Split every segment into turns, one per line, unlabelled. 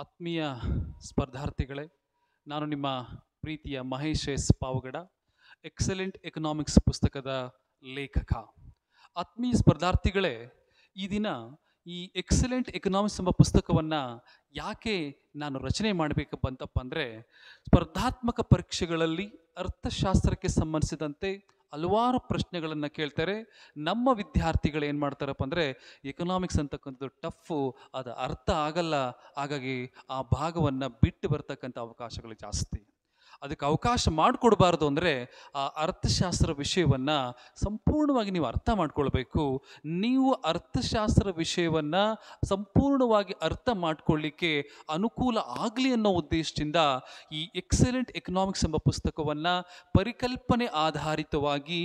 ಆತ್ಮೀಯ ಸ್ಪರ್ಧಾರ್ಥಿಗಳೇ ನಾನು ನಿಮ್ಮ ಪ್ರೀತಿಯ Mahesh S Pavagada excellent economics ಪುಸ್ತಕದ ಲೇಖಕ ಆತ್ಮೀಯ ಸ್ಪರ್ಧಾರ್ಥಿಗಳೇ ಈ ದಿನ ಈ ಎಕ್ಸಲೆಂಟ್ ಎಕನಾಮಿಕ್ಸ್ ಎಂಬ ಪುಸ್ತಕವನ್ನು ಯಾಕೆ ನಾನು ರಚನೆ ಮಾಡಬೇಕಪ್ಪ ಅಂತಪ್ಪ ಅಂದರೆ ಸ್ಪರ್ಧಾತ್ಮಕ ಪರೀಕ್ಷೆಗಳಲ್ಲಿ ಅರ್ಥಶಾಸ್ತ್ರಕ್ಕೆ ಸಂಬಂಧಿಸಿದಂತೆ ಹಲವಾರು ಪ್ರಶ್ನೆಗಳನ್ನು ಕೇಳ್ತಾರೆ ನಮ್ಮ ವಿದ್ಯಾರ್ಥಿಗಳು ಏನು ಮಾಡ್ತಾರಪ್ಪ ಅಂದರೆ ಎಕನಾಮಿಕ್ಸ್ ಅಂತಕ್ಕಂಥದ್ದು ಟಫು ಅದು ಅರ್ಥ ಆಗಲ್ಲ ಹಾಗಾಗಿ ಆ ಭಾಗವನ್ನು ಬಿಟ್ಟು ಬರ್ತಕ್ಕಂಥ ಅವಕಾಶಗಳು ಜಾಸ್ತಿ ಅದಕ್ಕೆ ಅವಕಾಶ ಮಾಡಿಕೊಡಬಾರ್ದು ಅಂದರೆ ಆ ಅರ್ಥಶಾಸ್ತ್ರ ವಿಷಯವನ್ನು ಸಂಪೂರ್ಣವಾಗಿ ನೀವು ಅರ್ಥ ಮಾಡ್ಕೊಳ್ಬೇಕು ನೀವು ಅರ್ಥಶಾಸ್ತ್ರ ವಿಷಯವನ್ನು ಸಂಪೂರ್ಣವಾಗಿ ಅರ್ಥ ಮಾಡಿಕೊಳ್ಳಿಕ್ಕೆ ಅನುಕೂಲ ಆಗಲಿ ಅನ್ನೋ ಉದ್ದೇಶದಿಂದ ಈ ಎಕ್ಸಲೆಂಟ್ ಎಕನಾಮಿಕ್ಸ್ ಎಂಬ ಪುಸ್ತಕವನ್ನು ಪರಿಕಲ್ಪನೆ ಆಧಾರಿತವಾಗಿ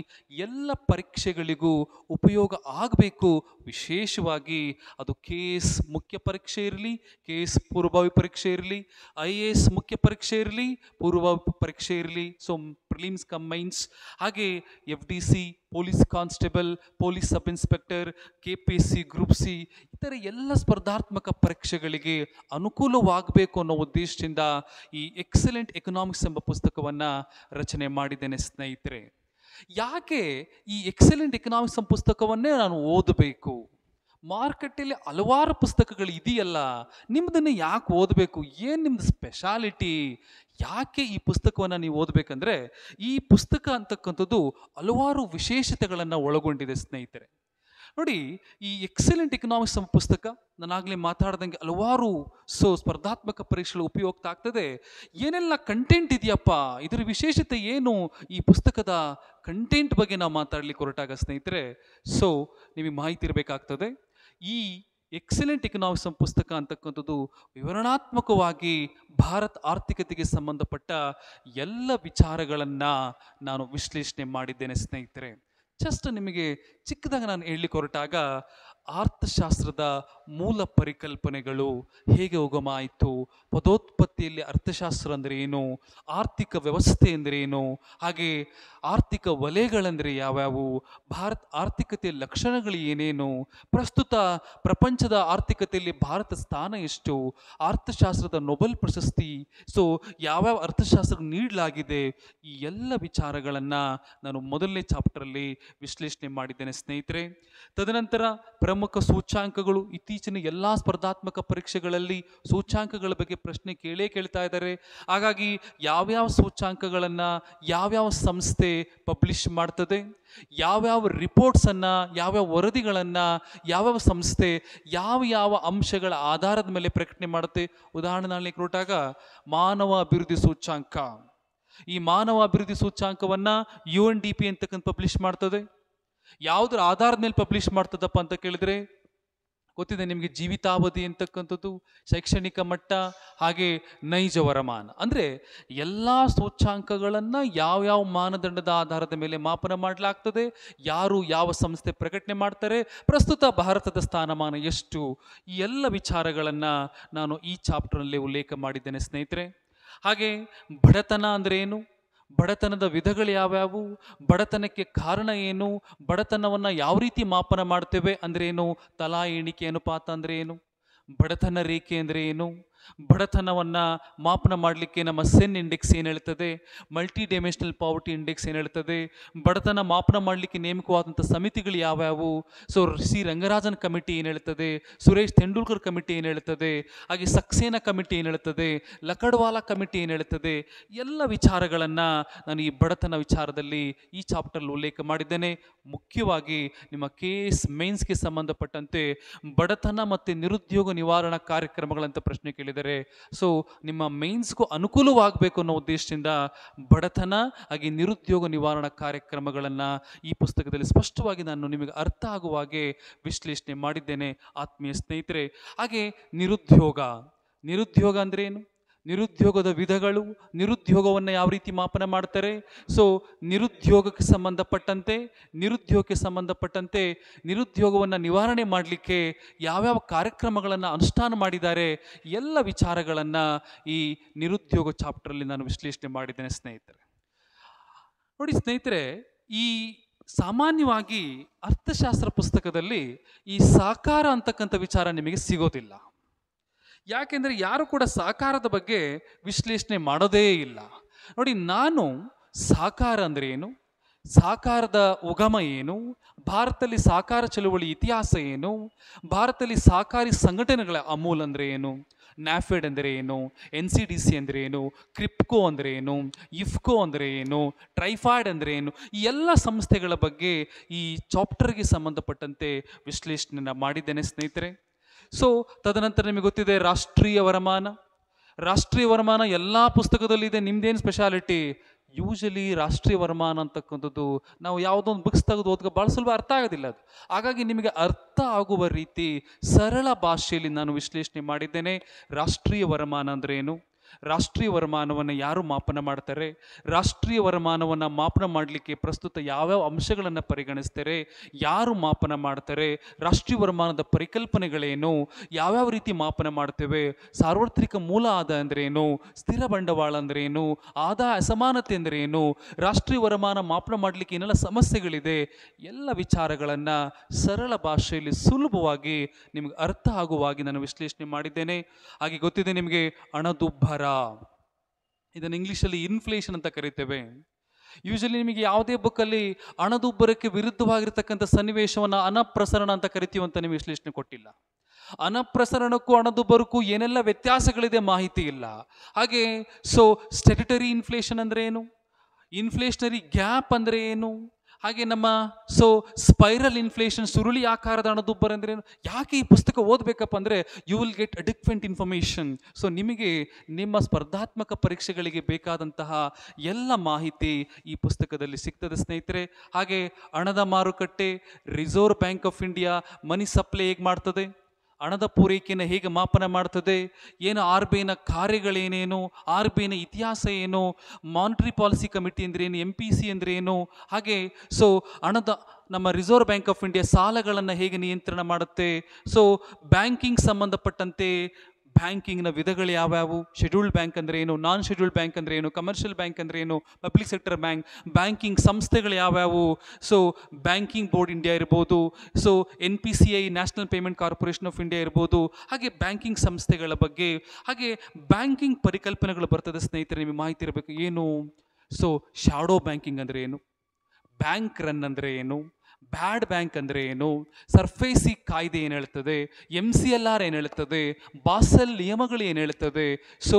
ಎಲ್ಲ ಪರೀಕ್ಷೆಗಳಿಗೂ ಉಪಯೋಗ ಆಗಬೇಕು ವಿಶೇಷವಾಗಿ ಅದು ಕೆ ಎಸ್ ಮುಖ್ಯ ಪರೀಕ್ಷೆ ಇರಲಿ ಕೆ ಎಸ್ ಪೂರ್ವಭಾವಿ ಪರೀಕ್ಷೆ ಇರಲಿ ಐ ಎ ಎಸ್ ಮುಖ್ಯ ಪರೀಕ್ಷೆ ಇರಲಿ ಪೂರ್ವ ಪರೀಕ್ಷೆ ಇರಲಿ ಸೊ ಪ್ರಿಲಿಮ್ಸ್ ಕಂಬೈನ್ಸ್ ಹಾಗೆ F D C police constable police sub inspector K P S C group C ಈ ಎಲ್ಲ ಸ್ಪರ್ಧಾತ್ಮಕ ಪರೀಕ್ಷೆಗಳಿಗೆ ಅನುಕೂಲವಾಗಬೇಕು ಅನ್ನೋ ಉದ್ದೇಶದಿಂದ ಈ ಎಕ್ಸಲೆಂಟ್ ಎಕನಾಮಿಕ್ಸ್ ಎಂಬ ಪುಸ್ತಕವನ್ನು ರಚನೆ ಮಾಡಿದ್ದೇನೆ ಸ್ನೇಹಿತರೆ ಯಾಕೆ ಈ ಎಕ್ಸಲೆಂಟ್ ಎಕನಾಮಿಕ್ಸ್ ಪುಸ್ತಕವನ್ನೇ ನಾನು ಓದಬೇಕು ಮಾರುಕಟ್ಟೆಯಲ್ಲಿ ಹಲವಾರು ಪುಸ್ತಕಗಳು ಇದೆಯಲ್ಲ ನಿಮ್ಮದನ್ನು ಯಾಕೆ ಓದಬೇಕು ಏನು ನಿಮ್ಮದು ಸ್ಪೆಷಾಲಿಟಿ ಯಾಕೆ ಈ ಪುಸ್ತಕವನ್ನು ನೀವು ಓದಬೇಕಂದ್ರೆ ಈ ಪುಸ್ತಕ ಅಂತಕ್ಕಂಥದ್ದು ಹಲವಾರು ವಿಶೇಷತೆಗಳನ್ನು ಒಳಗೊಂಡಿದೆ ಸ್ನೇಹಿತರೆ ನೋಡಿ ಈ ಎಕ್ಸಲೆಂಟ್ ಎಕನಾಮಿಕ್ಸ್ ಎಂಬ ಪುಸ್ತಕ ನಾನಾಗಲೇ ಮಾತಾಡ್ದಂಗೆ ಹಲವಾರು ಸೊ ಸ್ಪರ್ಧಾತ್ಮಕ ಪರೀಕ್ಷೆಗಳು ಉಪಯುಕ್ತ ಆಗ್ತದೆ ಏನೆಲ್ಲ ಕಂಟೆಂಟ್ ಇದೆಯಪ್ಪ ಇದರ ವಿಶೇಷತೆ ಏನು ಈ ಪುಸ್ತಕದ ಕಂಟೆಂಟ್ ಬಗ್ಗೆ ನಾವು ಮಾತಾಡಲಿಕ್ಕೆ ಹೊರಟಾಗ ಸ್ನೇಹಿತರೆ ಸೊ ನಿಮಗೆ ಮಾಹಿತಿ ಇರಬೇಕಾಗ್ತದೆ ಈ ಎಕ್ಸಲೆಂಟ್ ಎಕನಾಮಿಕ್ಸ್ ಪುಸ್ತಕ ಅಂತಕ್ಕಂಥದ್ದು ವಿವರಣಾತ್ಮಕವಾಗಿ ಭಾರತ ಆರ್ಥಿಕತೆಗೆ ಸಂಬಂಧಪಟ್ಟ ಎಲ್ಲ ವಿಚಾರಗಳನ್ನು ನಾನು ವಿಶ್ಲೇಷಣೆ ಮಾಡಿದ್ದೇನೆ ಸ್ನೇಹಿತರೆ ಜಸ್ಟ್ ನಿಮಗೆ ಚಿಕ್ಕದಾಗ ನಾನು ಹೇಳಲಿ ಹೊರಟಾಗ ಅರ್ಥಶಾಸ್ತ್ರದ ಮೂಲ ಪರಿಕಲ್ಪನೆಗಳು ಹೇಗೆ ಉಗಮ ಆಯಿತು ಪದೋತ್ಪತ್ತಿಯಲ್ಲಿ ಅರ್ಥಶಾಸ್ತ್ರ ಅಂದರೆ ಏನು ಆರ್ಥಿಕ ವ್ಯವಸ್ಥೆ ಅಂದರೆ ಏನು ಹಾಗೆ ಆರ್ಥಿಕ ವಲಯಗಳಂದರೆ ಯಾವ್ಯಾವು ಭಾರತ ಆರ್ಥಿಕತೆಯ ಲಕ್ಷಣಗಳು ಏನೇನು ಪ್ರಸ್ತುತ ಪ್ರಪಂಚದ ಆರ್ಥಿಕತೆಯಲ್ಲಿ ಭಾರತ ಸ್ಥಾನ ಎಷ್ಟು ಅರ್ಥಶಾಸ್ತ್ರದ ನೊಬೆಲ್ ಪ್ರಶಸ್ತಿ ಸೊ ಯಾವ್ಯಾವ ಅರ್ಥಶಾಸ್ತ್ರ ನೀಡಲಾಗಿದೆ ಈ ಎಲ್ಲ ವಿಚಾರಗಳನ್ನು ನಾನು ಮೊದಲನೇ ಚಾಪ್ಟರಲ್ಲಿ ವಿಶ್ಲೇಷಣೆ ಮಾಡಿದ್ದೇನೆ ಸ್ನೇಹಿತರೆ ತದನಂತರ ಪ್ರ ಪ್ರಮುಖ ಸೂಚ್ಯಾಂಕಗಳು ಇತ್ತೀಚಿನ ಎಲ್ಲ ಸ್ಪರ್ಧಾತ್ಮಕ ಪರೀಕ್ಷೆಗಳಲ್ಲಿ ಸೂಚ್ಯಾಂಕಗಳ ಬಗ್ಗೆ ಪ್ರಶ್ನೆ ಕೇಳೇ ಕೇಳ್ತಾ ಇದ್ದಾರೆ ಹಾಗಾಗಿ ಯಾವ್ಯಾವ ಸೂಚ್ಯಾಂಕಗಳನ್ನು ಯಾವ್ಯಾವ ಸಂಸ್ಥೆ ಪಬ್ಲಿಷ್ ಮಾಡ್ತದೆ ಯಾವ್ಯಾವ ರಿಪೋರ್ಟ್ಸನ್ನು ಯಾವ್ಯಾವ ವರದಿಗಳನ್ನು ಯಾವ್ಯಾವ ಸಂಸ್ಥೆ ಯಾವ ಯಾವ ಅಂಶಗಳ ಆಧಾರದ ಮೇಲೆ ಪ್ರಕಟಣೆ ಮಾಡುತ್ತೆ ಉದಾಹರಣೆ ನಾನು ಮಾನವ ಅಭಿವೃದ್ಧಿ ಸೂಚ್ಯಾಂಕ ಈ ಮಾನವ ಅಭಿವೃದ್ಧಿ ಸೂಚ್ಯಾಂಕವನ್ನು ಯು ಎನ್ ಡಿ ಪಿ ಅಂತಕ್ಕಂಥ ಪಬ್ಲಿಷ್ ಮಾಡ್ತದೆ ಯಾವುದರ ಆಧಾರದ ಮೇಲೆ ಪಬ್ಲಿಷ್ ಮಾಡ್ತದಪ್ಪ ಅಂತ ಕೇಳಿದ್ರೆ ಗೊತ್ತಿದೆ ನಿಮಗೆ ಜೀವಿತಾವಧಿ ಅಂತಕ್ಕಂಥದ್ದು ಶೈಕ್ಷಣಿಕ ಮಟ್ಟ ಹಾಗೆ ನೈಜ ವರಮಾನ ಅಂದರೆ ಎಲ್ಲ ಸೂಚ್ಯಾಂಕಗಳನ್ನು ಯಾವ ಮಾನದಂಡದ ಆಧಾರದ ಮೇಲೆ ಮಾಪನ ಮಾಡಲಾಗ್ತದೆ ಯಾರು ಯಾವ ಸಂಸ್ಥೆ ಪ್ರಕಟಣೆ ಮಾಡ್ತಾರೆ ಪ್ರಸ್ತುತ ಭಾರತದ ಸ್ಥಾನಮಾನ ಎಷ್ಟು ಈ ಎಲ್ಲ ವಿಚಾರಗಳನ್ನು ನಾನು ಈ ಚಾಪ್ಟರ್ನಲ್ಲಿ ಉಲ್ಲೇಖ ಮಾಡಿದ್ದೇನೆ ಸ್ನೇಹಿತರೆ ಹಾಗೆ ಬಡತನ ಅಂದರೆ ಏನು ಬಡತನದ ವಿಧಗಳು ಯಾವ್ಯಾವು ಬಡತನಕ್ಕೆ ಕಾರಣ ಏನು ಬಡತನವನ್ನು ಯಾವ ರೀತಿ ಮಾಪನ ಮಾಡ್ತೇವೆ ಅಂದರೆ ಏನು ತಲಾ ಎಣಿಕೆ ಅನುಪಾತ ಅಂದರೆ ಏನು ಬಡತನ ರೇಖೆ ಅಂದರೆ ಏನು ಬಡತನವನ್ನು ಮಾಪನ ಮಾಡಲಿಕ್ಕೆ ನಮ್ಮ ಸೆನ್ ಇಂಡೆಕ್ಸ್ ಏನು ಹೇಳ್ತದೆ ಮಲ್ಟಿ ಡೈಮೆನ್ಷನಲ್ ಪಾವರ್ಟಿ ಇಂಡೆಕ್ಸ್ ಏನು ಹೇಳ್ತದೆ ಬಡತನ ಮಾಪನ ಮಾಡಲಿಕ್ಕೆ ನೇಮಕವಾದಂಥ ಸಮಿತಿಗಳು ಯಾವ್ಯಾವು ಸೊ ಸಿ ರಂಗರಾಜನ್ ಕಮಿಟಿ ಏನು ಹೇಳ್ತದೆ ಸುರೇಶ್ ತೆಂಡೂಲ್ಕರ್ ಕಮಿಟಿ ಏನು ಹೇಳ್ತದೆ ಹಾಗೆ ಸಕ್ಸೇನಾ ಕಮಿಟಿ ಏನು ಹೇಳ್ತದೆ ಲಕಡ್ವಾಲಾ ಕಮಿಟಿ ಏನು ಹೇಳ್ತದೆ ಎಲ್ಲ ವಿಚಾರಗಳನ್ನು ನಾನು ಈ ಬಡತನ ವಿಚಾರದಲ್ಲಿ ಈ ಚಾಪ್ಟರ್ ಉಲ್ಲೇಖ ಮಾಡಿದ್ದೇನೆ ಮುಖ್ಯವಾಗಿ ನಿಮ್ಮ ಕೇಸ್ ಮೇನ್ಸ್ಗೆ ಸಂಬಂಧಪಟ್ಟಂತೆ ಬಡತನ ಮತ್ತು ನಿರುದ್ಯೋಗ ನಿವಾರಣಾ ಕಾರ್ಯಕ್ರಮಗಳಂತ ಪ್ರಶ್ನೆ ಕೇಳಿದೆ ಇದ್ದಾರೆ ಸೊ ನಿಮ್ಮ ಮೇನ್ಸ್ಗೂ ಅನುಕೂಲವಾಗಬೇಕು ಅನ್ನೋ ಉದ್ದೇಶದಿಂದ ಬಡತನ ಹಾಗೆ ನಿರುದ್ಯೋಗ ನಿವಾರಣಾ ಕಾರ್ಯಕ್ರಮಗಳನ್ನು ಈ ಪುಸ್ತಕದಲ್ಲಿ ಸ್ಪಷ್ಟವಾಗಿ ನಾನು ನಿಮಗೆ ಅರ್ಥ ಆಗುವ ಹಾಗೆ ವಿಶ್ಲೇಷಣೆ ಮಾಡಿದ್ದೇನೆ ಆತ್ಮೀಯ ಸ್ನೇಹಿತರೆ ಹಾಗೆ ನಿರುದ್ಯೋಗ ನಿರುದ್ಯೋಗ ಅಂದರೆ ಏನು ನಿರುದ್ಯೋಗದ ವಿಧಗಳು ನಿರುದ್ಯೋಗವನ್ನು ಯಾವ ರೀತಿ ಮಾಪನ ಮಾಡ್ತಾರೆ ಸೊ ನಿರುದ್ಯೋಗಕ್ಕೆ ಸಂಬಂಧಪಟ್ಟಂತೆ ನಿರುದ್ಯೋಗಕ್ಕೆ ಸಂಬಂಧಪಟ್ಟಂತೆ ನಿರುದ್ಯೋಗವನ್ನು ನಿವಾರಣೆ ಮಾಡಲಿಕ್ಕೆ ಯಾವ್ಯಾವ ಕಾರ್ಯಕ್ರಮಗಳನ್ನು ಅನುಷ್ಠಾನ ಮಾಡಿದ್ದಾರೆ ಎಲ್ಲ ವಿಚಾರಗಳನ್ನು ಈ ನಿರುದ್ಯೋಗ ಚಾಪ್ಟರಲ್ಲಿ ನಾನು ವಿಶ್ಲೇಷಣೆ ಮಾಡಿದ್ದೇನೆ ಸ್ನೇಹಿತರೆ ನೋಡಿ ಸ್ನೇಹಿತರೆ ಈ ಸಾಮಾನ್ಯವಾಗಿ ಅರ್ಥಶಾಸ್ತ್ರ ಪುಸ್ತಕದಲ್ಲಿ ಈ ಸಾಕಾರ ಅಂತಕ್ಕಂಥ ವಿಚಾರ ನಿಮಗೆ ಸಿಗೋದಿಲ್ಲ ಯಾಕೆಂದರೆ ಯಾರು ಕೂಡ ಸಹಕಾರದ ಬಗ್ಗೆ ವಿಶ್ಲೇಷಣೆ ಮಾಡೋದೇ ಇಲ್ಲ ನೋಡಿ ನಾನು ಸಾಕಾರ ಅಂದರೆ ಏನು ಸಾಕಾರದ ಉಗಮ ಏನು ಭಾರತದಲ್ಲಿ ಸಾಕಾರ ಚಳುವಳಿ ಇತಿಹಾಸ ಏನು ಭಾರತದಲ್ಲಿ ಸಹಕಾರಿ ಸಂಘಟನೆಗಳ ಅಮೂಲ್ ಅಂದರೆ ಏನು ನ್ಯಾಫೆಡ್ ಅಂದರೆ ಏನು ಎನ್ ಸಿ ಡಿ ಸಿ ಅಂದರೆ ಏನು ಕ್ರಿಪ್ಕೋ ಅಂದರೆ ಏನು ಇಫ್ಕೋ ಅಂದರೆ ಏನು ಟ್ರೈಫಾಯ್ಡ್ ಅಂದರೆ ಏನು ಈ ಎಲ್ಲ ಸಂಸ್ಥೆಗಳ ಬಗ್ಗೆ ಈ ಚಾಪ್ಟರ್ಗೆ ಸಂಬಂಧಪಟ್ಟಂತೆ ವಿಶ್ಲೇಷಣೆನ ಮಾಡಿದ್ದೇನೆ ಸ್ನೇಹಿತರೆ ಸೊ ತದನಂತರ ನಿಮಗೆ ಗೊತ್ತಿದೆ ರಾಷ್ಟ್ರೀಯ ವರಮಾನ ರಾಷ್ಟ್ರೀಯ ವರಮಾನ ಎಲ್ಲ ಪುಸ್ತಕದಲ್ಲಿದೆ ನಿಮ್ದೇನು ಸ್ಪೆಷಾಲಿಟಿ ಯೂಶಲಿ ರಾಷ್ಟ್ರೀಯ ವರಮಾನ ಅಂತಕ್ಕಂಥದ್ದು ನಾವು ಯಾವುದೋ ಒಂದು ಬುಕ್ಸ್ ತೆಗೆದು ಓದ್ಕೊ ಭಾಳ ಸುಲಭ ಅರ್ಥ ಆಗೋದಿಲ್ಲ ಅದು ಹಾಗಾಗಿ ನಿಮಗೆ ಅರ್ಥ ಆಗುವ ರೀತಿ ಸರಳ ಭಾಷೆಯಲ್ಲಿ ನಾನು ವಿಶ್ಲೇಷಣೆ ಮಾಡಿದ್ದೇನೆ ರಾಷ್ಟ್ರೀಯ ವರಮಾನ ಅಂದ್ರೇನು ಏನು ರಾಷ್ಟ್ರೀಯ ವರಮಾನವನ್ನು ಯಾರು ಮಾಪನ ಮಾಡ್ತಾರೆ ರಾಷ್ಟ್ರೀಯ ವರಮಾನವನ್ನು ಮಾಪನ ಮಾಡಲಿಕ್ಕೆ ಪ್ರಸ್ತುತ ಯಾವ್ಯಾವ ಅಂಶಗಳನ್ನು ಪರಿಗಣಿಸ್ತಾರೆ ಯಾರು ಮಾಪನ ಮಾಡ್ತಾರೆ ರಾಷ್ಟ್ರೀಯ ವರಮಾನದ ಪರಿಕಲ್ಪನೆಗಳೇನು ಯಾವ್ಯಾವ ರೀತಿ ಮಾಪನ ಮಾಡ್ತೇವೆ ಸಾರ್ವತ್ರಿಕ ಮೂಲ ಆದಾಯ ಅಂದ್ರೇನು ಸ್ಥಿರ ಬಂಡವಾಳ ಅಂದ್ರೇನು ಆದಾಯ ಅಸಮಾನತೆ ಅಂದ್ರೇನು ರಾಷ್ಟ್ರೀಯ ವರಮಾನ ಮಾಪನ ಮಾಡಲಿಕ್ಕೆ ಏನೆಲ್ಲ ಸಮಸ್ಯೆಗಳಿದೆ ಎಲ್ಲ ವಿಚಾರಗಳನ್ನು ಸರಳ ಭಾಷೆಯಲ್ಲಿ ಸುಲಭವಾಗಿ ನಿಮ್ಗೆ ಅರ್ಥ ಆಗುವಾಗಿ ನಾನು ವಿಶ್ಲೇಷಣೆ ಮಾಡಿದ್ದೇನೆ ಹಾಗೆ ಗೊತ್ತಿದೆ ನಿಮಗೆ ಹಣದುಬ್ಬರ ಆಹಾರ ಇದನ್ನು ಇಂಗ್ಲೀಷಲ್ಲಿ ಇನ್ಫ್ಲೇಷನ್ ಅಂತ ಕರಿತೇವೆ ಯೂಶಲಿ ನಿಮಗೆ ಯಾವುದೇ ಬುಕ್ಕಲ್ಲಿ ಹಣದುಬ್ಬರಕ್ಕೆ ವಿರುದ್ಧವಾಗಿರ್ತಕ್ಕಂಥ ಸನ್ನಿವೇಶವನ್ನು ಅನಪ್ರಸರಣ ಅಂತ ಕರಿತೀವಿ ಅಂತ ನೀವು ವಿಶ್ಲೇಷಣೆ ಕೊಟ್ಟಿಲ್ಲ ಅನಪ್ರಸರಣಕ್ಕೂ ಹಣದುಬ್ಬರಕ್ಕೂ ಏನೆಲ್ಲ ವ್ಯತ್ಯಾಸಗಳಿದೆ ಮಾಹಿತಿ ಇಲ್ಲ ಹಾಗೆ ಸೊ ಸ್ಟೆಟಿಟರಿ ಇನ್ಫ್ಲೇಷನ್ ಅಂದರೆ ಏನು ಇನ್ಫ್ಲೇಷನರಿ ಗ್ಯಾಪ್ ಅಂದರೆ ಏನು ಹಾಗೆ ನಮ್ಮ ಸೊ ಸ್ಪೈರಲ್ ಇನ್ಫ್ಲೇಷನ್ ಸುರುಳಿ ಆಕಾರದ ಹಣದುಬ್ಬರ ಅಂದರೆ ಯಾಕೆ ಈ ಪುಸ್ತಕ ಓದಬೇಕಪ್ಪ ಅಂದರೆ you will get adequate information so ನಿಮಗೆ ನಿಮ್ಮ ಸ್ಪರ್ಧಾತ್ಮಕ ಪರೀಕ್ಷೆಗಳಿಗೆ ಬೇಕಾದಂತಹ ಎಲ್ಲ ಮಾಹಿತಿ ಈ ಪುಸ್ತಕದಲ್ಲಿ ಸಿಗ್ತದೆ ಸ್ನೇಹಿತರೆ ಹಾಗೆ ಹಣದ ಮಾರುಕಟ್ಟೆ reserve bank of India money supply ಹೇಗೆ ಮಾಡ್ತದೆ ಹಣದ ಪೂರೈಕೆಯನ್ನು ಹೇಗೆ ಮಾಪನ ಮಾಡ್ತದೆ ಏನು ಆರ್ ಬಿ ಐನ ಕಾರ್ಯಗಳೇನೇನು ಆರ್ ಬಿ ಐನ ಇತಿಹಾಸ ಏನು ಮಾನಿಟರಿ ಪಾಲಿಸಿ ಕಮಿಟಿ ಅಂದರೆ ಏನು ಎಮ್ ಪಿ ಸಿ ಅಂದರೆ ಏನು ಹಾಗೆ ಸೊ ಹಣದ ನಮ್ಮ ರಿಸರ್ವ್ ಬ್ಯಾಂಕ್ ಆಫ್ ಇಂಡಿಯಾ ಸಾಲಗಳನ್ನು ಹೇಗೆ ನಿಯಂತ್ರಣ ಮಾಡುತ್ತೆ ಸೊ ಬ್ಯಾಂಕಿಂಗ್ ಸಂಬಂಧಪಟ್ಟಂತೆ ಬ್ಯಾಂಕಿಂಗ್ನ ವಿಧಗಳು ಯಾವ್ಯಾವು ಶೆಡ್ಯೂಲ್ಡ್ ಬ್ಯಾಂಕ್ ಅಂದರೆ ಏನು ನಾನ್ ಶೆಡ್ಯೂಲ್ಡ್ ಬ್ಯಾಂಕ್ ಅಂದರೆ ಏನು ಕಮರ್ಷಿಯಲ್ ಬ್ಯಾಂಕ್ ಅಂದರೆ ಏನು ಪಬ್ಲಿಕ್ ಸೆಕ್ಟರ್ ಬ್ಯಾಂಕ್ ಬ್ಯಾಂಕಿಂಗ್ ಸಂಸ್ಥೆಗಳು ಯಾವ್ಯಾವು ಸೊ ಬ್ಯಾಂಕಿಂಗ್ ಬೋರ್ಡ್ ಇಂಡಿಯಾ ಇರ್ಬೋದು so N P C I national payment corporation of India ಇರ್ಬೋದು ಹಾಗೆ ಬ್ಯಾಂಕಿಂಗ್ ಸಂಸ್ಥೆಗಳ ಬಗ್ಗೆ ಹಾಗೆ ಬ್ಯಾಂಕಿಂಗ್ ಪರಿಕಲ್ಪನೆಗಳು ಬರ್ತದೆ ಸ್ನೇಹಿತರೆ ನಿಮಗೆ ಮಾಹಿತಿ ಇರಬೇಕು ಏನು ಸೊ ಶಾಡೋ ಬ್ಯಾಂಕಿಂಗ್ ಅಂದರೆ ಏನು ಬ್ಯಾಂಕ್ ರನ್ ಅಂದರೆ ಏನು ಬ್ಯಾಡ್ ಬ್ಯಾಂಕ್ ಅಂದರೆ ಏನು ಸರ್ಫೇಸಿ ಕಾಯ್ದೆ ಏನು ಹೇಳ್ತದೆ ಎಮ್ ಸಿ ಎಲ್ ಆರ್ ಏನು ಹೇಳ್ತದೆ ಬಾಸಲ್ ನಿಯಮಗಳು ಏನು ಹೇಳ್ತದೆ ಸೊ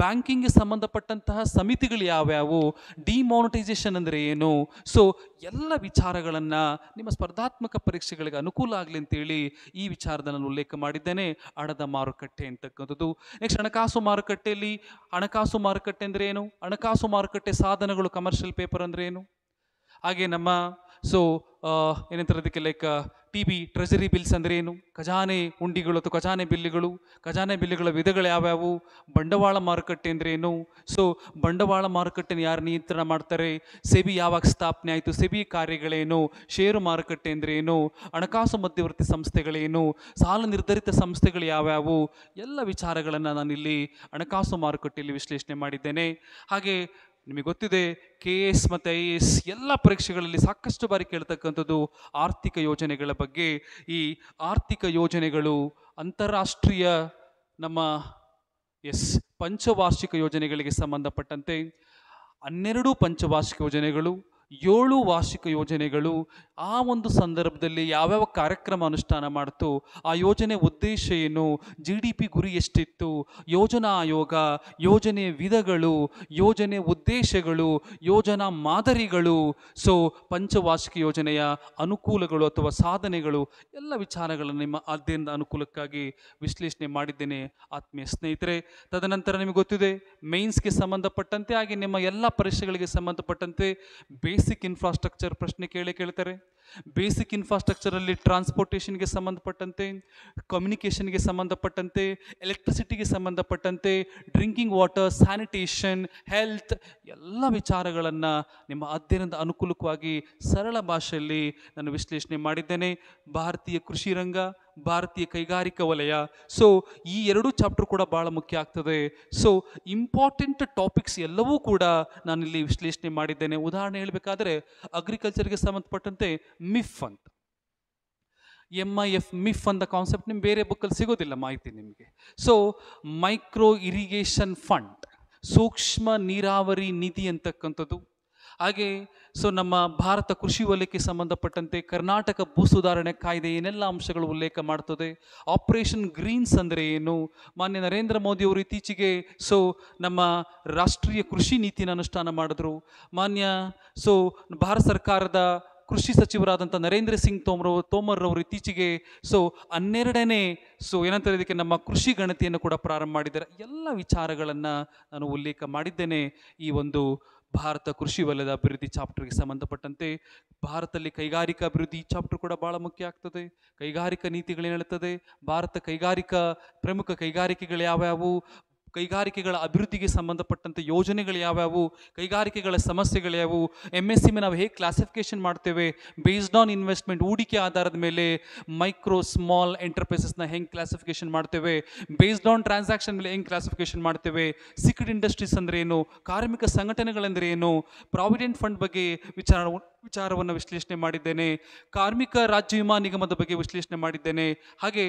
ಬ್ಯಾಂಕಿಂಗ್ಗೆ ಸಂಬಂಧಪಟ್ಟಂತಹ ಸಮಿತಿಗಳು ಯಾವ್ಯಾವು ಡಿಮಾನಿಟೈಸೇಷನ್ ಅಂದರೆ ಏನು ಸೊ ಎಲ್ಲ ವಿಚಾರಗಳನ್ನು ನಿಮ್ಮ ಸ್ಪರ್ಧಾತ್ಮಕ ಪರೀಕ್ಷೆಗಳಿಗೆ ಅನುಕೂಲ ಆಗಲಿ ಅಂತೇಳಿ ಈ ವಿಚಾರದ ನಾನು ಉಲ್ಲೇಖ ಮಾಡಿದ್ದೇನೆ ಹಣದ ಮಾರುಕಟ್ಟೆ ಅಂತಕ್ಕಂಥದ್ದು ನೆಕ್ಸ್ಟ್ ಹಣಕಾಸು ಮಾರುಕಟ್ಟೆಯಲ್ಲಿ ಹಣಕಾಸು ಮಾರುಕಟ್ಟೆ ಅಂದರೆ ಏನು ಹಣಕಾಸು ಮಾರುಕಟ್ಟೆ ಸಾಧನಗಳು ಕಮರ್ಷಿಯಲ್ ಪೇಪರ್ ಅಂದರೆ ಏನು ಹಾಗೆ ನಮ್ಮ ಸೊ ಏನಂತಾರೆ ಅದಕ್ಕೆ like T B treasury bills ಅಂದರೆ ಏನು ಖಜಾನೆ ಹುಂಡಿಗಳು ಅಥವಾ ಖಜಾನೆ ಬಿಲ್ಲುಗಳು ಖಜಾನೆ ಬಿಲ್ಲುಗಳ ವಿಧಗಳು ಯಾವ್ಯಾವು ಬಂಡವಾಳ ಮಾರುಕಟ್ಟೆ ಅಂದರೆ ಏನು ಸೊ ಬಂಡವಾಳ ಮಾರುಕಟ್ಟೆನ ಯಾರು ನಿಯಂತ್ರಣ ಮಾಡ್ತಾರೆ ಸೆಬಿ ಯಾವಾಗ ಸ್ಥಾಪನೆ ಆಯಿತು ಸೆಬಿ ಕಾರ್ಯಗಳೇನು ಷೇರು ಮಾರುಕಟ್ಟೆ ಅಂದರೆ ಏನು ಹಣಕಾಸು ಮಧ್ಯವರ್ತಿ ಸಂಸ್ಥೆಗಳೇನು ಸಾಲ ನಿರ್ಧರಿತ ಸಂಸ್ಥೆಗಳು ಯಾವ್ಯಾವು ಎಲ್ಲ ವಿಚಾರಗಳನ್ನು ನಾನಿಲ್ಲಿ ಹಣಕಾಸು ಮಾರುಕಟ್ಟೆಯಲ್ಲಿ ವಿಶ್ಲೇಷಣೆ ಮಾಡಿದ್ದೇನೆ ಹಾಗೆ ನಿಮಗೆ ಗೊತ್ತಿದೆ ಕೆ ಎಸ್ ಮತ್ತು ಐ ಎ ಎಸ್ ಎಲ್ಲ ಪರೀಕ್ಷೆಗಳಲ್ಲಿ ಸಾಕಷ್ಟು ಬಾರಿ ಕೇಳ್ತಕ್ಕಂಥದ್ದು ಆರ್ಥಿಕ ಯೋಜನೆಗಳ ಬಗ್ಗೆ ಈ ಆರ್ಥಿಕ ಯೋಜನೆಗಳು ಅಂತಾರಾಷ್ಟ್ರೀಯ ನಮ್ಮ ಎಸ್ ಪಂಚವಾರ್ಷಿಕ ಯೋಜನೆಗಳಿಗೆ ಸಂಬಂಧಪಟ್ಟಂತೆ ಹನ್ನೆರಡು ಪಂಚವಾರ್ಷಿಕ ಯೋಜನೆಗಳು ಏಳು ವಾರ್ಷಿಕ ಯೋಜನೆಗಳು ಆ ಒಂದು ಸಂದರ್ಭದಲ್ಲಿ ಯಾವ್ಯಾವ ಕಾರ್ಯಕ್ರಮ ಅನುಷ್ಠಾನ ಮಾಡ್ತು ಆ ಯೋಜನೆ ಉದ್ದೇಶ ಏನು ಜಿ ಡಿ ಪಿ ಗುರಿ ಎಷ್ಟಿತ್ತು ಯೋಜನಾ ಆಯೋಗ ಯೋಜನೆ ವಿಧಗಳು ಯೋಜನೆ ಉದ್ದೇಶಗಳು ಯೋಜನಾ ಮಾದರಿಗಳು ಸೊ ಪಂಚವಾರ್ಷಿಕ ಯೋಜನೆಯ ಅನುಕೂಲಗಳು ಅಥವಾ ಸಾಧನೆಗಳು ಎಲ್ಲ ವಿಚಾರಗಳನ್ನು ನಿಮ್ಮ ಅಧ್ಯಯನದ ಅನುಕೂಲಕ್ಕಾಗಿ ವಿಶ್ಲೇಷಣೆ ಮಾಡಿದ್ದೇನೆ ಆತ್ಮೀಯ ಸ್ನೇಹಿತರೆ ತದನಂತರ ನಿಮಗೆ ಗೊತ್ತಿದೆ ಮೇನ್ಸ್ಗೆ ಸಂಬಂಧಪಟ್ಟಂತೆ ಹಾಗೆ ನಿಮ್ಮ ಎಲ್ಲ ಪರೀಕ್ಷೆಗಳಿಗೆ ಸಂಬಂಧಪಟ್ಟಂತೆ ಬೇ ಬೇಸಿಕ್ ಇನ್ಫ್ರಾಸ್ಟ್ರಕ್ಚರ್ ಪ್ರಶ್ನೆ ಕೇಳಿ ಕೇಳ್ತಾರೆ ಬೇಸಿಕ್ ಇನ್ಫ್ರಾಸ್ಟ್ರಕ್ಚರಲ್ಲಿ ಟ್ರಾನ್ಸ್ಪೋರ್ಟೇಷನ್ಗೆ ಸಂಬಂಧಪಟ್ಟಂತೆ ಕಮ್ಯುನಿಕೇಷನ್ಗೆ ಸಂಬಂಧಪಟ್ಟಂತೆ ಎಲೆಕ್ಟ್ರಿಸಿಟಿಗೆ ಸಂಬಂಧಪಟ್ಟಂತೆ ಡ್ರಿಂಕಿಂಗ್ ವಾಟರ್ ಸ್ಯಾನಿಟೇಷನ್ ಹೆಲ್ತ್ ಎಲ್ಲ ವಿಚಾರಗಳನ್ನು ನಿಮ್ಮ ಅಧ್ಯಯನದ ಅನುಕೂಲಕವಾಗಿ ಸರಳ ಭಾಷೆಯಲ್ಲಿ ನಾನು ವಿಶ್ಲೇಷಣೆ ಮಾಡಿದ್ದೇನೆ ಭಾರತೀಯ ಕೃಷಿ ರಂಗ ಭಾರತೀಯ ಕೈಗಾರಿಕಾ ವಲಯ ಸೊ ಈ ಎರಡೂ ಚಾಪ್ಟರ್ ಕೂಡ ಭಾಳ ಮುಖ್ಯ ಆಗ್ತದೆ ಸೊ ಇಂಪಾರ್ಟೆಂಟ್ ಟಾಪಿಕ್ಸ್ ಎಲ್ಲವೂ ಕೂಡ ನಾನಿಲ್ಲಿ ವಿಶ್ಲೇಷಣೆ ಮಾಡಿದ್ದೇನೆ ಉದಾಹರಣೆ ಹೇಳಬೇಕಾದ್ರೆ ಅಗ್ರಿಕಲ್ಚರ್ಗೆ ಸಂಬಂಧಪಟ್ಟಂತೆ ಮಿಫ್ ಅಂತ ಎಮ್ ಐ ಎಫ್ ಮಿಫ್ ಅಂತ ಕಾನ್ಸೆಪ್ಟ್ ನಿಮ್ಗೆ ಬೇರೆ ಬುಕ್ಕಲ್ಲಿ ಸಿಗೋದಿಲ್ಲ ಮಾಹಿತಿ ನಿಮಗೆ ಸೊ ಮೈಕ್ರೋ ಇರಿಗೇಷನ್ ಫಂಡ್ ಸೂಕ್ಷ್ಮ ನೀರಾವರಿ ನಿಧಿ ಅಂತಕ್ಕಂಥದ್ದು ಹಾಗೆ ಸೊ ನಮ್ಮ ಭಾರತ ಕೃಷಿ ವಲಯಕ್ಕೆ ಸಂಬಂಧಪಟ್ಟಂತೆ ಕರ್ನಾಟಕ ಭೂ ಸುಧಾರಣೆ ಕಾಯ್ದೆ ಏನೆಲ್ಲ ಅಂಶಗಳು ಉಲ್ಲೇಖ ಮಾಡ್ತದೆ ಆಪರೇಷನ್ ಗ್ರೀನ್ಸ್ ಅಂದರೆ ಏನು ಮಾನ್ಯ ನರೇಂದ್ರ ಮೋದಿಯವರು ಇತ್ತೀಚೆಗೆ ಸೊ ನಮ್ಮ ರಾಷ್ಟ್ರೀಯ ಕೃಷಿ ನೀತಿನ ಅನುಷ್ಠಾನ ಮಾಡಿದ್ರು ಮಾನ್ಯ ಸೊ ಭಾರತ ಸರ್ಕಾರದ ಕೃಷಿ ಸಚಿವರಾದಂಥ ನರೇಂದ್ರ ಸಿಂಗ್ ತೋಮ್ರ ತೋಮರ್ ಅವರು ಇತ್ತೀಚೆಗೆ ಸೊ ಹನ್ನೆರಡನೇ ಸೊ ಏನಂತಾರೆ ಇದಕ್ಕೆ ನಮ್ಮ ಕೃಷಿ ಗಣತಿಯನ್ನು ಕೂಡ ಪ್ರಾರಂಭ ಮಾಡಿದ್ದಾರೆ ಎಲ್ಲ ವಿಚಾರಗಳನ್ನು ನಾನು ಉಲ್ಲೇಖ ಮಾಡಿದ್ದೇನೆ ಈ ಒಂದು ಭಾರತ ಕೃಷಿ ವಲಯದ ಅಭಿವೃದ್ಧಿ ಚಾಪ್ಟರ್ಗೆ ಸಂಬಂಧಪಟ್ಟಂತೆ ಭಾರತದಲ್ಲಿ ಕೈಗಾರಿಕಾ ಅಭಿವೃದ್ಧಿ ಚಾಪ್ಟರ್ ಕೂಡ ಭಾಳ ಮುಖ್ಯ ಆಗ್ತದೆ ಕೈಗಾರಿಕಾ ನೀತಿಗಳೇನು ಹೇಳ್ತದೆ ಭಾರತ ಕೈಗಾರಿಕಾ ಪ್ರಮುಖ ಕೈಗಾರಿಕೆಗಳು ಯಾವ್ಯಾವು ಕೈಗಾರಿಕೆಗಳ ಅಭಿವೃದ್ಧಿಗೆ ಸಂಬಂಧಪಟ್ಟಂಥ ಯೋಜನೆಗಳು ಯಾವ್ಯಾವು ಕೈಗಾರಿಕೆಗಳ ಸಮಸ್ಯೆಗಳು ಯಾವುವು ಎಮ್ ಎಸ್ ಸಿಮೆ ನಾವು ಹೇಗೆ ಕ್ಲಾಸಿಫಿಕೇಷನ್ ಮಾಡ್ತೇವೆ ಬೇಸ್ಡ್ ಆನ್ ಇನ್ವೆಸ್ಟ್ಮೆಂಟ್ ಹೂಡಿಕೆ ಆಧಾರದ ಮೇಲೆ ಮೈಕ್ರೋ ಸ್ಮಾಲ್ ಎಂಟರ್ಪ್ರೈಸಸ್ನ ಹೆಂಗೆ ಕ್ಲಾಸಿಫಿಕೇಷನ್ ಮಾಡ್ತೇವೆ ಬೇಸ್ಡ್ ಆನ್ ಟ್ರಾನ್ಸಾಕ್ಷನ್ ಮೇಲೆ ಹೆಂಗೆ ಕ್ಲಾಸಿಫಿಕೇಷನ್ ಮಾಡ್ತೇವೆ ಸೀಕ್ರೆಟ್ ಇಂಡಸ್ಟ್ರೀಸ್ ಅಂದರೆ ಏನು ಕಾರ್ಮಿಕ ಸಂಘಟನೆಗಳೆಂದರೆ ಏನು ಪ್ರಾವಿಡೆಂಟ್ ಫಂಡ್ ಬಗ್ಗೆ ವಿಚಾರ ವಿಚಾರವನ್ನು ವಿಶ್ಲೇಷಣೆ ಮಾಡಿದ್ದೇನೆ ಕಾರ್ಮಿಕ ರಾಜ್ಯ ವಿಮಾ ನಿಗಮದ ಬಗ್ಗೆ ವಿಶ್ಲೇಷಣೆ ಮಾಡಿದ್ದೇನೆ ಹಾಗೆ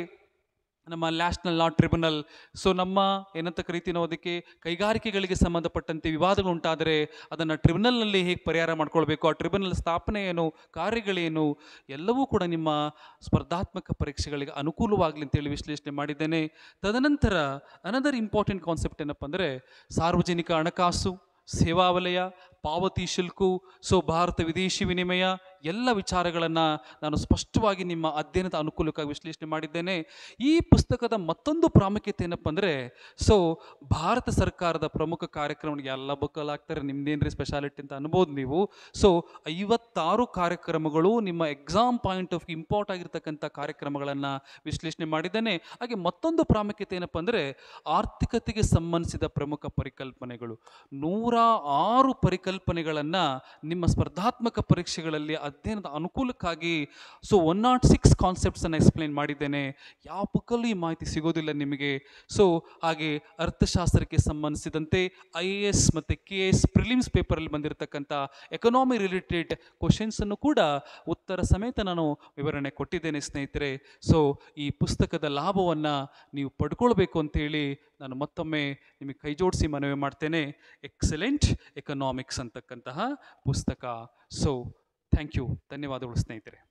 ನಮ್ಮ ನ್ಯಾಷನಲ್ ಲಾ ಟ್ರಿಬ್ಯುನಲ್ ಸೊ ನಮ್ಮ ಏನಂತ ಕರಿತೀವಿ ಅದಕ್ಕೆ ಕೈಗಾರಿಕೆಗಳಿಗೆ ಸಂಬಂಧಪಟ್ಟಂತೆ ವಿವಾದಗಳು ಉಂಟಾದರೆ ಅದನ್ನು ಟ್ರಿಬ್ಯುನಲ್ನಲ್ಲಿ ಹೇಗೆ ಪರಿಹಾರ ಮಾಡಿಕೊಳ್ಬೇಕು ಆ ಟ್ರಿಬ್ಯುನಲ್ ಸ್ಥಾಪನೆ ಏನು ಕಾರ್ಯಗಳೇನು ಎಲ್ಲವೂ ಕೂಡ ನಿಮ್ಮ ಸ್ಪರ್ಧಾತ್ಮಕ ಪರೀಕ್ಷೆಗಳಿಗೆ ಅನುಕೂಲವಾಗಲಿ ಅಂತೇಳಿ ವಿಶ್ಲೇಷಣೆ ಮಾಡಿದ್ದೇನೆ ತದನಂತರ ಅನದರ್ ಇಂಪಾರ್ಟೆಂಟ್ ಕಾನ್ಸೆಪ್ಟ್ ಏನಪ್ಪ ಅಂದರೆ ಸಾರ್ವಜನಿಕ ಹಣಕಾಸು ಸೇವಾ ವಲಯ ಪಾವತಿ ಶುಲ್ಕು ಸೊ ಭಾರತ ವಿದೇಶಿ ವಿನಿಮಯ ಎಲ್ಲ ವಿಚಾರಗಳನ್ನು ನಾನು ಸ್ಪಷ್ಟವಾಗಿ ನಿಮ್ಮ ಅಧ್ಯಯನದ ಅನುಕೂಲಕ್ಕಾಗಿ ವಿಶ್ಲೇಷಣೆ ಮಾಡಿದ್ದೇನೆ ಈ ಪುಸ್ತಕದ ಮತ್ತೊಂದು ಪ್ರಾಮುಖ್ಯತೆ ಏನಪ್ಪ ಅಂದರೆ ಸೊ ಭಾರತ ಸರ್ಕಾರದ ಪ್ರಮುಖ ಕಾರ್ಯಕ್ರಮಗಳಿಗೆ ಎಲ್ಲ ನಿಮ್ಮದೇನು ರೀ ಸ್ಪೆಷಾಲಿಟಿ ಅಂತ ಅನ್ಬೋದು ನೀವು ಸೊ ಐವತ್ತಾರು ಕಾರ್ಯಕ್ರಮಗಳು ನಿಮ್ಮ ಎಕ್ಸಾಮ್ ಪಾಯಿಂಟ್ ಆಫ್ ಇಂಪಾರ್ಟ್ ಆಗಿರ್ತಕ್ಕಂಥ ಕಾರ್ಯಕ್ರಮಗಳನ್ನು ವಿಶ್ಲೇಷಣೆ ಮಾಡಿದ್ದೇನೆ ಹಾಗೆ ಮತ್ತೊಂದು ಪ್ರಾಮುಖ್ಯತೆ ಏನಪ್ಪ ಅಂದರೆ ಆರ್ಥಿಕತೆಗೆ ಸಂಬಂಧಿಸಿದ ಪ್ರಮುಖ ಪರಿಕಲ್ಪನೆಗಳು ನೂರ ಆರು ಪರಿಕಲ್ಪನೆಗಳನ್ನು ನಿಮ್ಮ ಸ್ಪರ್ಧಾತ್ಮಕ ಪರೀಕ್ಷೆಗಳಲ್ಲಿ ಅಧ್ಯಯನದ ಅನುಕೂಲಕ್ಕಾಗಿ ಸೊ ಒನ್ ನಾಟ್ ಸಿಕ್ಸ್ ಕಾನ್ಸೆಪ್ಟ್ಸನ್ನು ಎಕ್ಸ್ಪ್ಲೇನ್ ಮಾಡಿದ್ದೇನೆ ಯಾವ ಪಕ್ಕಲ್ಲೂ ಈ ಮಾಹಿತಿ ಸಿಗೋದಿಲ್ಲ ನಿಮಗೆ ಸೊ ಹಾಗೆ ಅರ್ಥಶಾಸ್ತ್ರಕ್ಕೆ ಸಂಬಂಧಿಸಿದಂತೆ ಐ ಎ ಎಸ್ ಮತ್ತು ಕೆ ಎಸ್ ಪ್ರಿಲಿಮ್ಸ್ ಪೇಪರಲ್ಲಿ ಬಂದಿರತಕ್ಕಂಥ ಎಕನಾಮಿ ರಿಲೇಟೆಡ್ ಕ್ವಶನ್ಸನ್ನು ಕೂಡ ಉತ್ತರ ಸಮೇತ ನಾನು ವಿವರಣೆ ಕೊಟ್ಟಿದ್ದೇನೆ ಸ್ನೇಹಿತರೆ ಸೊ ಈ ಪುಸ್ತಕದ ಲಾಭವನ್ನು ನೀವು ಪಡ್ಕೊಳ್ಬೇಕು ಅಂತೇಳಿ ನಾನು ಮತ್ತೊಮ್ಮೆ ನಿಮಗೆ ಕೈ ಜೋಡಿಸಿ ಮನವಿ ಮಾಡ್ತೇನೆ ಎಕ್ಸಲೆಂಟ್ ಎಕನಾಮಿಕ್ಸ್ ಅಂತಕ್ಕಂತಹ ಪುಸ್ತಕ ಸೊ ಥ್ಯಾಂಕ್ ಯು ಧನ್ಯವಾದಗಳು ಸ್ನೇಹಿತರೆ